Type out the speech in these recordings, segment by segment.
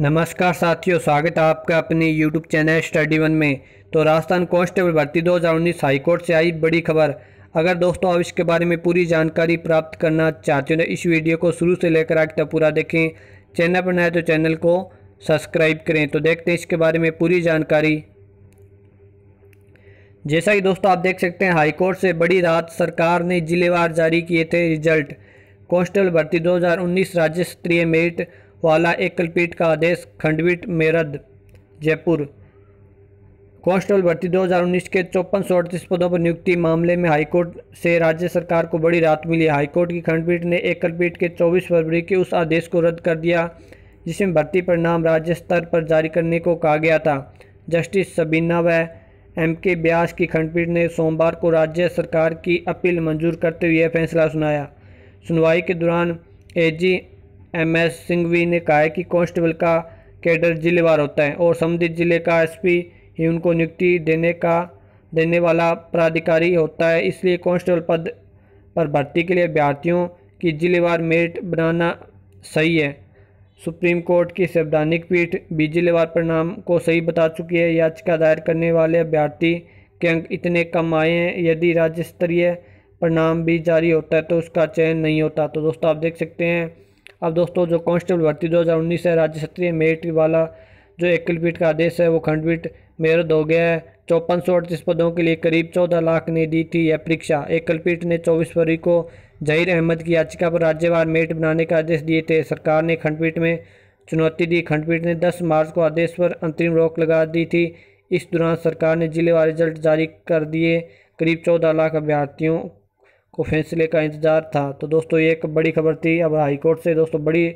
नमस्कार साथियों स्वागत है आपका अपने यूट्यूब चैनल स्टडी वन में तो राजस्थान कांस्टेबल भर्ती 2019 हाईकोर्ट से आई बड़ी खबर अगर दोस्तों आप इसके बारे में पूरी जानकारी प्राप्त करना चाहते हो तो इस वीडियो को शुरू से लेकर आगे तक पूरा देखें चैनल पर नए तो चैनल को सब्सक्राइब करें तो देखते हैं इसके बारे में पूरी जानकारी जैसा कि दोस्तों आप देख सकते हैं हाईकोर्ट से बड़ी राहत सरकार ने जिलेवार जारी किए थे रिजल्ट कांस्टेबल भर्ती 2019 राज्य स्तरीय मेरिट वाला एकलपीठ का आदेश खंडपीठ मेरद जयपुर कांस्टेबल भर्ती 2019 के चौपन सौ अड़तीस पदों पर नियुक्ति मामले में हाईकोर्ट से राज्य सरकार को बड़ी राहत मिली हाईकोर्ट की खंडपीठ ने एकलपीठ के 24 फरवरी के उस आदेश को रद्द कर दिया जिसमें भर्ती परिणाम राज्य स्तर पर जारी करने को कहा गया था जस्टिस सबीना व एम के ब्यास की खंडपीठ ने सोमवार को राज्य सरकार की अपील मंजूर करते हुए यह फैसला सुनाया सुनवाई के दौरान एजी एम एस सिंघवी ने कहा है कि कांस्टेबल का कैडर जिलेवार होता है और संबंधित जिले का एसपी ही उनको नियुक्ति देने का देने वाला प्राधिकारी होता है इसलिए कांस्टेबल पद पर भर्ती के लिए अभ्यर्थियों की जिलेवार मेरिट बनाना सही है सुप्रीम कोर्ट की संवैधानिक पीठ भी जिलेवार परिणाम को सही बता चुकी है याचिका दायर करने वाले अभ्यर्थी के अंक इतने कम आए हैं यदि राज्य स्तरीय परिणाम भी जारी होता है तो उसका चयन नहीं होता तो दोस्तों आप देख सकते हैं अब दोस्तों जो कांस्टेबल भर्ती 2019 है राज्य स्तरीय मेरिट वाला जो एकलपीठ का आदेश है वो खंडपीठ में रद्द हो गया है चौपन सौ अड़तीस पदों के लिए करीब चौदह लाख ने दी थी यह परीक्षा एकलपीठ ने चौबीस फरवरी को जहीर अहमद की याचिका पर राज्यवार मेरिट बनाने का आदेश दिए थे सरकार ने खंडपीठ में चुनौती दी खंडपीठ ने दस मार्च को आदेश पर अंतरिम रोक लगा दी थी इस दौरान सरकार ने जिलेवार रिजल्ट जारी कर दिए करीब चौदह लाख अभ्यर्थियों को फैसले का इंतज़ार था तो दोस्तों ये एक बड़ी खबर थी अब हाईकोर्ट से दोस्तों बड़ी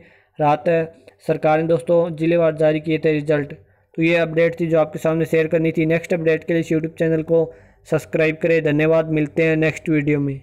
राहत है सरकार ने दोस्तों जिलेवार जारी किए थे रिजल्ट तो ये अपडेट थी जो आपके सामने शेयर करनी थी नेक्स्ट अपडेट के लिए इस यूट्यूब चैनल को सब्सक्राइब करें धन्यवाद मिलते हैं नेक्स्ट वीडियो में